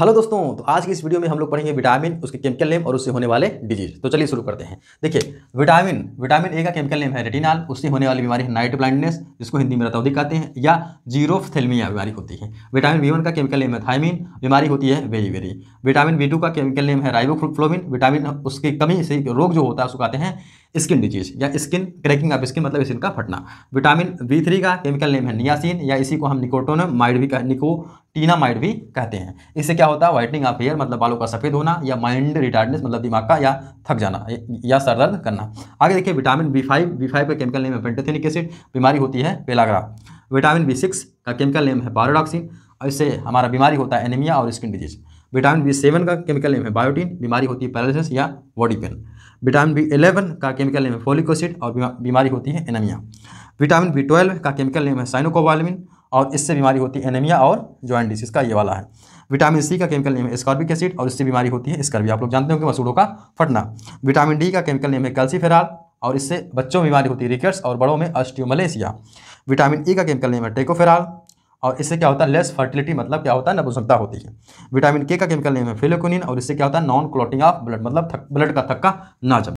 hello दोस्तों तो आज की इस वीडियो में हम लोग पढ़ेंगे विटामिन उसके केमिकल नेम और उससे होने वाले डिजीज तो चलिए शुरू करते हैं देखिए विटामिन विटामिन ए का केमिकल नेम है रेटिनाल उससे होने वाली बीमारी है नाइट ब्लाइंडनेस जिसको हिंदी में रतौदी कहते हैं या जीरोफथेलमिया बीमारी होती है विटामिन बी का केमिकल नेम है थाइमिन बीमारी होती है वेरी वेरी विटामिन बी का केमिकल नेम है राइबोफ्लोमिन विटामिन उसकी कमी से रोग जो होता है उसको कहते हैं स्किन डिजीज या स्किन क्रैकिंग ऑफ स्किन मतलब स्किन का फटना विटामिन बी का केमिकल नेम है नियासिन या इसी को हम निकोटोनम माइड भी निको टीनामाइड भी कहते हैं इससे क्या होता है वाइटनिंग ऑफ हेयर मतलब बालों का सफ़ेद होना या माइंड रिटार्डनेस मतलब दिमाग का या थक जाना या सर दर्द करना आगे देखिए vitamin B five B five का केमिकल नेम है पेंटोथेनिक एसिड बीमारी होती है पेलाग्रा विटामिन बी सिक्स का केमिकल नेम है बायोडॉक्सिन और इससे हमारा बीमारी होता है एनीमिया और skin disease vitamin B seven का केमिकल नेम है बायोटीन बीमारी होती है पैरालिसिस या body pain vitamin B eleven का केमिकल नेम है फोलिक एसिड और बीमारी होती है एनीमिया विटामिन बी ट्वेल्व का केमिकल नेम है साइनोकोवालमिन और इससे बीमारी होती है एनीमिया और ज्वाइंट डिसीज़ का ये वाला है विटामिन सी का केमिकल नेम है स्कॉर्बिक एसिड और इससे बीमारी होती है स्कर्वी आप लोग जानते हो कि मसूड़ों का फटना विटामिन डी का केमिकल नेम है कैल्सीफेराल और इससे बच्चों में बीमारी होती है रिकेट्स और बड़ों में अस्टियोमलेसिया विटामिन ई का केमिकल नेम है टेकोफेराल और इससे क्या होता है लेस फर्टिलिटी मतलब क्या होता है नपुंसकता होती है विटामिन के का केमिकल नेम है फिलोकोनिन और इससे क्या होता है नॉन क्लॉटिंग ऑफ ब्लड मतलब ब्लड का थक्का ना जम